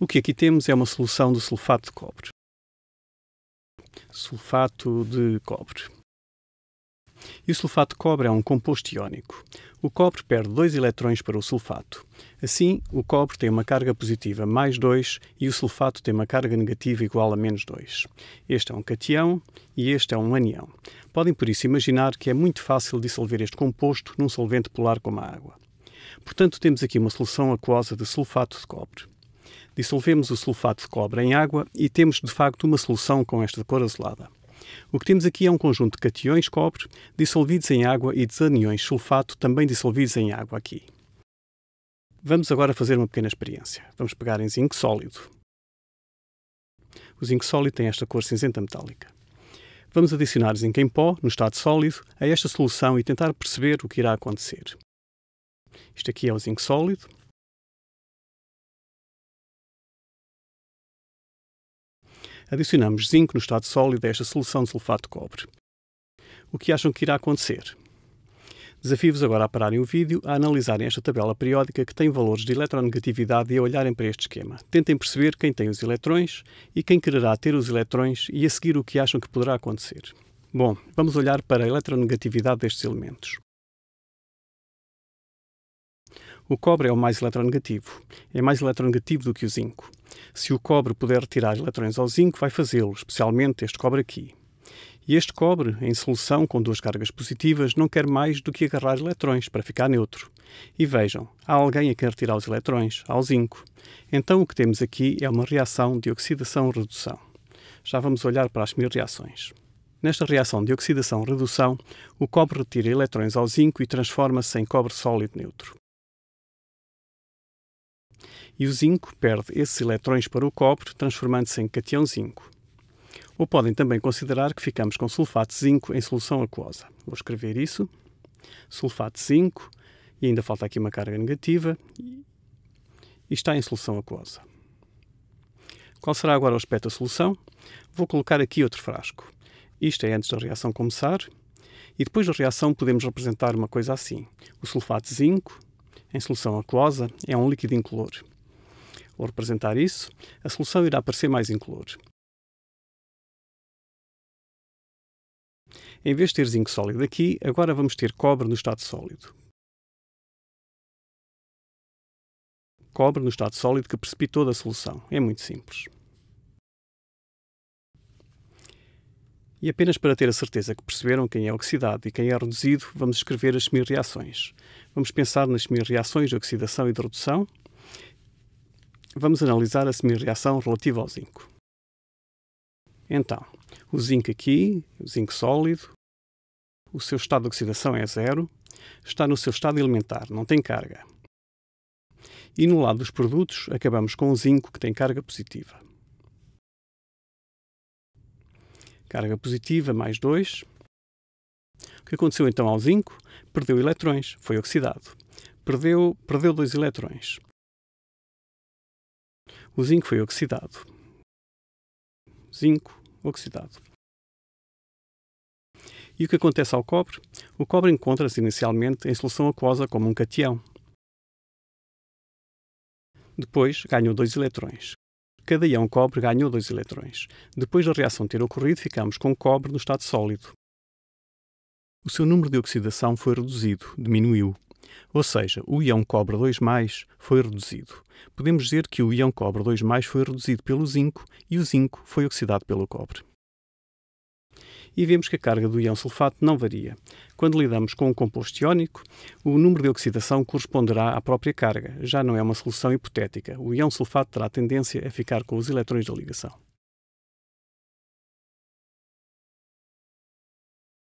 O que aqui temos é uma solução de sulfato de cobre. Sulfato de cobre. E o sulfato de cobre é um composto iónico. O cobre perde dois eletrões para o sulfato. Assim, o cobre tem uma carga positiva mais 2 e o sulfato tem uma carga negativa igual a menos 2. Este é um cation e este é um anião. Podem por isso imaginar que é muito fácil dissolver este composto num solvente polar como a água. Portanto, temos aqui uma solução aquosa de sulfato de cobre. Dissolvemos o sulfato de cobre em água e temos de facto uma solução com esta cor azulada. O que temos aqui é um conjunto de cationes cobre dissolvidos em água e de sulfato também dissolvidos em água aqui. Vamos agora fazer uma pequena experiência. Vamos pegar em zinco sólido. O zinco sólido tem esta cor cinzenta metálica. Vamos adicionar zinco em pó, no estado sólido, a esta solução e tentar perceber o que irá acontecer. Isto aqui é o zinco sólido. adicionamos zinco no estado sólido a esta solução de sulfato de cobre. O que acham que irá acontecer? Desafio-vos agora a pararem o vídeo, a analisarem esta tabela periódica que tem valores de eletronegatividade e a olharem para este esquema. Tentem perceber quem tem os eletrões e quem quererá ter os eletrões e a seguir o que acham que poderá acontecer. Bom, vamos olhar para a eletronegatividade destes elementos. O cobre é o mais eletronegativo. É mais eletronegativo do que o zinco. Se o cobre puder retirar eletrões ao zinco, vai fazê-lo, especialmente este cobre aqui. E este cobre, em solução com duas cargas positivas, não quer mais do que agarrar eletrões para ficar neutro. E vejam, há alguém a quem retirar os eletrões, ao zinco. Então o que temos aqui é uma reação de oxidação-redução. Já vamos olhar para as mil reações. Nesta reação de oxidação-redução, o cobre retira eletrões ao zinco e transforma-se em cobre sólido neutro e o zinco perde esses eletrões para o cobre, transformando-se em catião zinco Ou podem também considerar que ficamos com sulfato de zinco em solução aquosa. Vou escrever isso. Sulfato de zinco, e ainda falta aqui uma carga negativa, e está em solução aquosa. Qual será agora o aspecto da solução? Vou colocar aqui outro frasco. Isto é antes da reação começar, e depois da reação podemos representar uma coisa assim. O sulfato de zinco, em solução aquosa, é um líquido incolor ou representar isso, a solução irá parecer mais incolor. Em vez de ter zinco sólido aqui, agora vamos ter cobre no estado sólido. Cobre no estado sólido que precipitou da solução. É muito simples. E apenas para ter a certeza que perceberam quem é oxidado e quem é reduzido, vamos escrever as semirreações. reações Vamos pensar nas semirreações reações de oxidação e de redução vamos analisar a semi relativa ao zinco. Então, o zinco aqui, o zinco sólido, o seu estado de oxidação é zero, está no seu estado elementar, não tem carga. E no lado dos produtos, acabamos com o zinco que tem carga positiva. Carga positiva mais 2. O que aconteceu então ao zinco? Perdeu eletrões, foi oxidado. Perdeu, perdeu dois eletrões. O zinco foi oxidado. Zinco oxidado. E o que acontece ao cobre? O cobre encontra-se inicialmente em solução aquosa como um cation. Depois ganhou dois elétrons. Cada ião cobre ganhou dois elétrons. Depois da reação ter ocorrido, ficamos com o cobre no estado sólido. O seu número de oxidação foi reduzido, diminuiu. Ou seja, o íon cobre 2 foi reduzido. Podemos dizer que o íon cobre 2 foi reduzido pelo zinco e o zinco foi oxidado pelo cobre. E vemos que a carga do íon sulfato não varia. Quando lidamos com um composto iónico, o número de oxidação corresponderá à própria carga, já não é uma solução hipotética. O íon sulfato terá tendência a ficar com os eletrões da ligação.